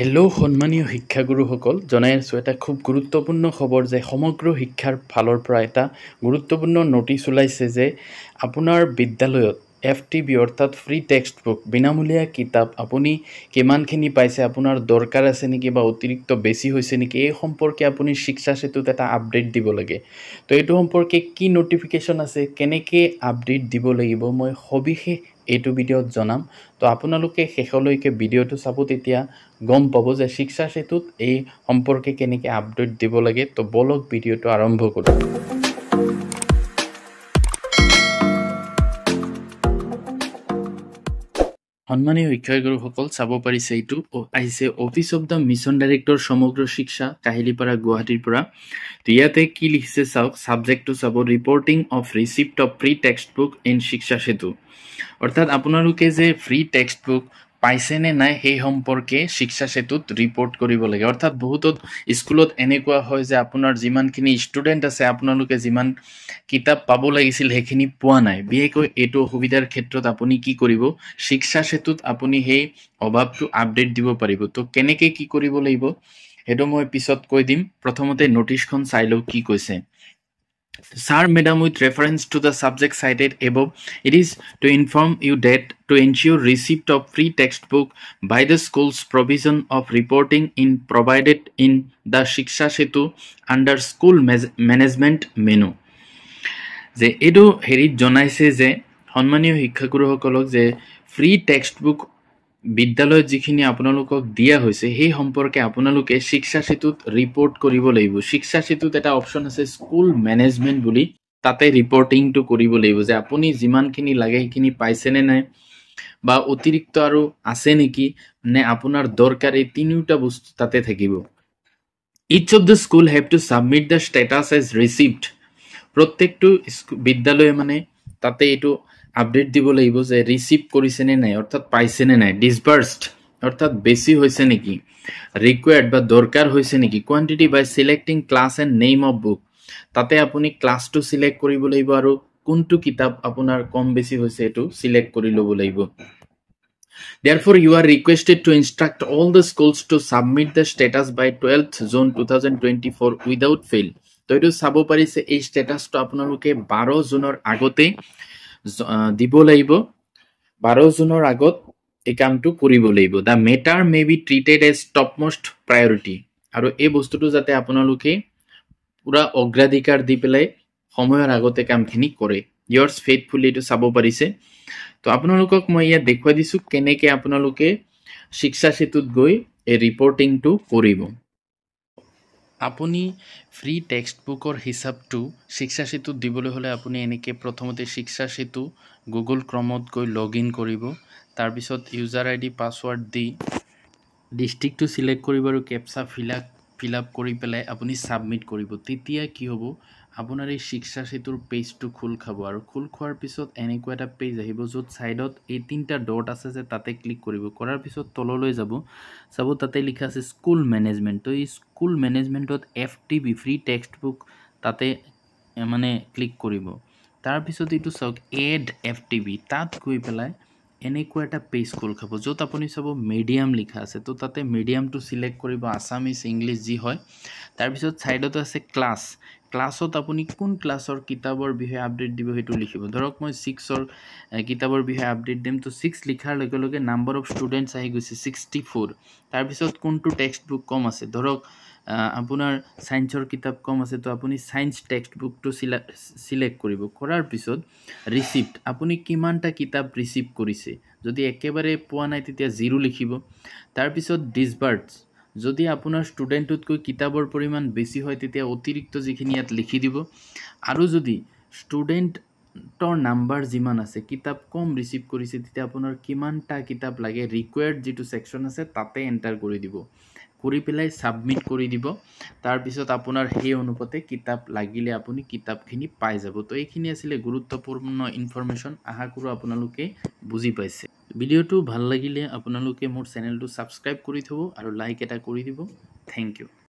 Hello' সন্মানীয় শিক্ষাগুৰুসকল জনাই আছোঁ এটা খুব গুৰুত্বপূৰ্ণ খবৰ যে সমগ্ৰ শিক্ষাৰ ফালৰ পৰা এটা গুৰুত্বপূৰ্ণ নটিচ ওলাইছে যে আপোনাৰ বিদ্যালয়ত এফ টি বি অৰ্থাৎ ফ্ৰী টেক্সট বুক বিনামূলীয়া কিতাপ আপুনি কিমানখিনি পাইছে আপোনাৰ দৰকাৰ আছে নেকি বা অতিৰিক্ত বেছি হৈছে নেকি এই সম্পৰ্কে আপুনি শিক্ষা সেতুত এটা আপডেট দিব লাগে তো এইটো সম্পৰ্কে কি নটিফিকেশ্যন আছে কেনেকৈ আপডেট দিব লাগিব মই সবিশেষ এইটো ভিডিঅ'ত জনাম তো আপোনালোকে শেষলৈকে ভিডিঅ'টো চাব তেতিয়া গম পাব যে শিক্ষা সেতুত এই সম্পৰ্কে কেনেকৈ আপডেট দিব লাগে তো বলক ভিডিঅ'টো আৰম্ভ কৰোঁ সন্মানীয় শিক্ষাগুৰুসকল চাব পাৰিছে এইটো আহিছে office of the mission director Samagra Shiksha Kahilipara গুৱাহাটীৰ পৰা তো ইয়াতে কি লিখিছে চাওক চাবজেক্টটো চাব reporting of receipt of free text book in Shiksha Setu অৰ্থাৎ আপোনালোকে যে ফ্ৰী টেক্সট বুক পাইছেনে নাই সেই সম্পৰ্কে শিক্ষা সেতুত ৰিপৰ্ট কৰিব লাগে অৰ্থাৎ বহুতো স্কুলত এনেকুৱা হয় যে আপোনাৰ যিমানখিনি ষ্টুডেণ্ট আছে আপোনালোকে যিমান কিতাপ পাব লাগিছিল সেইখিনি পোৱা নাই বিশেষকৈ এইটো অসুবিধাৰ ক্ষেত্ৰত আপুনি কি কৰিব শিক্ষা সেতুত আপুনি সেই অভাৱটো আপডেট দিব পাৰিব তো কেনেকৈ কি কৰিব লাগিব সেইটো মই পিছত কৈ দিম প্ৰথমতে নটিছখন চাই লওঁ কি কৈছে sir madam with reference to the subject cited above it is to inform you that to ensure receipt of free textbook by the school's provision of reporting in provided in the shiksha setu under school management menu the edo herit jonaise je সন্মানীয় শিক্ষাগুৰুসকলক যে free text book বিদ্যালয়ত যিখিনি আপোনালোকক দিয়া হৈছে সেই সম্পৰ্কে আপোনালোকে শিক্ষা সেতুত ৰিপৰ্ট কৰিব লাগিব শিক্ষা সেতুত এটা অপশ্যন আছে স্কুল মেনেজমেণ্ট বুলি তাতে ৰিপৰ্টিংটো কৰিব লাগিব যে আপুনি যিমানখিনি লাগে সেইখিনি পাইছেনে নাই বা অতিৰিক্ত আৰু আছে নেকি নে আপোনাৰ দৰকাৰ এই তিনিওটা বস্তু তাতে থাকিব each of the school have to submit the status as received প্ৰত্যেকটো বিদ্যালয়ে মানে তাতে এইটো আপডেট দিব লাগিব যে ৰিচিভ কৰিছেনে নাই অৰ্থাৎ পাইছেনে নাই ডিছবাৰ্ছড অৰ্থাৎ বেছি হৈছে নেকি ৰিকুৱাৰ্ড বা দৰকাৰ হৈছে নেকি quantity by selecting class and name of book তাতে আপুনি ক্লাছটো ছিলেক্ট কৰিব লাগিব আৰু কোনটো কিতাপ আপোনাৰ কম বেছি হৈছে এইটো ছিলেক্ট কৰি ল'ব লাগিব Therefore, you are requested to instruct all the schools to submit the status by 12th June 2024 without fail. তো এইটো চাব পাৰিছে এই ষ্টেটাছটো আপোনালোকে বাৰ জুনৰ আগতেই দিব লাগিব বাৰ জুনৰ আগত এই কামটো কৰিব লাগিব the matter may be treated as top most priority আৰু এই বস্তুটো যাতে আপোনালোকে পূৰা অগ্ৰাধিকাৰ দি পেলাই সময়ৰ আগতে কামখিনি কৰে ইয়াৰ ফেইথফুলি এইটো চাব পাৰিছে তো আপোনালোকক মই ইয়াত দেখুৱাই দিছোঁ কেনেকৈ আপোনালোকে শিক্ষা সেতুত গৈ এই ৰিপৰ্টিংটো কৰিব আপুনি ফ্ৰী টেক্সটবুকৰ হিচাপটো শিক্ষা সেতুত দিবলৈ হ'লে আপুনি এনেকৈ প্ৰথমতে শিক্ষা সেতু গুগল ক্ৰমত গৈ লগ ইন কৰিব তাৰপিছত ইউজাৰ আইডি পাছৱৰ্ড দি ডিষ্ট্ৰিক্টটো ছিলেক্ট কৰিব আৰু captcha fill up fill up কৰি পেলাই আপুনি ছাবমিট কৰিব তেতিয়া কি হ'ব আপোনাৰ এই শিক্ষা সেতুৰ পেজটো খোল খাব আৰু খোল খোৱাৰ পিছত এনেকুৱা এটা পেজ আহিব য'ত ছাইডত এই তিনিটা ডট আছে যে তাতে ক্লিক কৰিব কৰাৰ পিছত তললৈ যাব চাব তাতে লিখা আছে স্কুল মেনেজমেণ্ট তো এই স্কুল মেনেজমেণ্টত F T B free text book তাতে মানে ক্লিক কৰিব তাৰপিছত এইটো চাওক এড এফ টি বি তাত গৈ পেলাই এনেকুৱা এটা পেজ খোল খাব য'ত আপুনি চাব মিডিয়াম লিখা আছে তো তাতে মিডিয়ামটো ছিলেক্ট কৰিব আছামিজ ইংলিছ যি হয় তাৰপিছত ছাইডতো আছে ক্লাছ ক্লাছত আপুনি কোন ক্লাছৰ কিতাপৰ বিষয়ে আপডেট দিব সেইটো লিখিব ধৰক মই ছিক্সৰ কিতাপৰ বিষয়ে আপডেট দিম তো ছিক্স লিখাৰ লগে লগে নাম্বাৰ অফ ষ্টুডেণ্টছ আহি গৈছে ছিক্সটি ফ'ৰ তাৰপিছত কোনটো টেক্সট বুক কম আছে ধৰক আপোনাৰ ছায়েন্সৰ কিতাপ কম আছে তো আপুনি ছায়েন্স টেক্সট বুকটো চিলা চিলেক্ট কৰিব কৰাৰ পিছত ৰিচিপ্ট আপুনি কিমানটা কিতাপ ৰিচিভ কৰিছে যদি একেবাৰে পোৱা নাই তেতিয়া জিৰো লিখিব তাৰপিছত ডিছবাৰ্ডছ যদি আপোনাৰ ষ্টুডেণ্টতকৈ কিতাপৰ পৰিমাণ বেছি হয় তেতিয়া অতিৰিক্ত যিখিনি ইয়াত লিখি দিব আৰু যদি ষ্টুডেণ্টৰ নাম্বাৰ যিমান আছে কিতাপ কম ৰিচিভ কৰিছে তেতিয়া আপোনাৰ কিমানটা কিতাপ লাগে ৰিকুৱাৰ্ড যিটো ছেকশ্যন আছে তাতে এণ্টাৰ কৰি দিব কৰি পেলাই ছাবমিট কৰি দিব তাৰপিছত আপোনাৰ সেই অনুপাতে কিতাপ লাগিলে আপুনি কিতাপখিনি পাই যাব তো এইখিনি আছিলে গুৰুত্বপূৰ্ণ ইনফৰ্মেশ্যন আশা কৰোঁ আপোনালোকে বুজি পাইছে ভিডিঅ'টো ভাল লাগিলে আপোনালোকে মোৰ চেনেলটো ছাবস্ক্ৰাইব কৰি থ'ব আৰু লাইক এটা কৰি দিব থেংক ইউ